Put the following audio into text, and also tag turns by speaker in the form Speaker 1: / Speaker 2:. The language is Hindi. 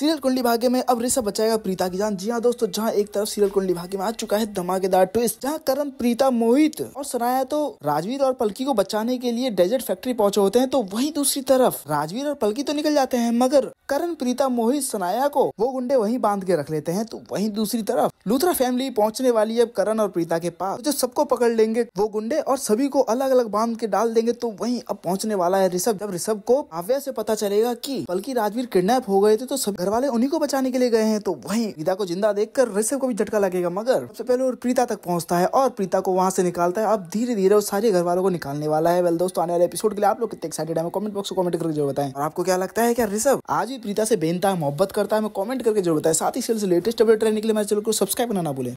Speaker 1: सीरियल कुंडली भाग्य में अब ऋषभ बचाएगा प्रीता की जान जी हाँ दोस्तों जहाँ एक तरफ सीरियल कुंडली भाग्य में आ चुका है धमाकेदार ट्विस्ट जहाँ करण प्रीता मोहित और सराया तो राजवीर और पलकी को बचाने के लिए डेजर्ट फैक्ट्री पहुंचे होते हैं तो वही दूसरी तरफ राजवीर और पलकी तो निकल जाते हैं मगर करण प्रीता मोहित सनाया को वो गुंडे वहीं बांध के रख लेते हैं तो वहीं दूसरी तरफ लूथरा फैमिली पहुंचने वाली है करण और प्रीता के पास जो तो सबको पकड़ लेंगे वो गुंडे और सभी को अलग अलग बांध के डाल देंगे तो वहीं अब पहुंचने वाला है ऋषभ जब ऋषभ को काव्या से पता चलेगा कि बल्कि राजवीर किडनैप हो गए थे तो सब घर वाले उन्हीं को बचाने के लिए गए हैं तो वहीं प्रीता को जिंदा देखकर ऋषभ को भी झटका लगेगा मगर सबसे पहले प्रीता तक पहुंचता है और प्रीता को वहां से निकालता है अब धीरे धीरे वो सारे घर वालों को निकालने वाला है वेल दोस्तों आने वाले एपिसोड के लिए आप लोग कितने एक्साइटेड है कॉमेंट बॉक्स में कॉमेंट करके जरूर बताएं और आपको क्या लगता है क्या ऋषभ आज ही प्रीता से बेनता है मोहब्बत करता है मैं कमेंट करके जरूर बताएं साथ ही सेल्स से लेटेस्ट अपडेट रहने के लिए मेरे चैनल को सब्सक्राइब करना ना भूलें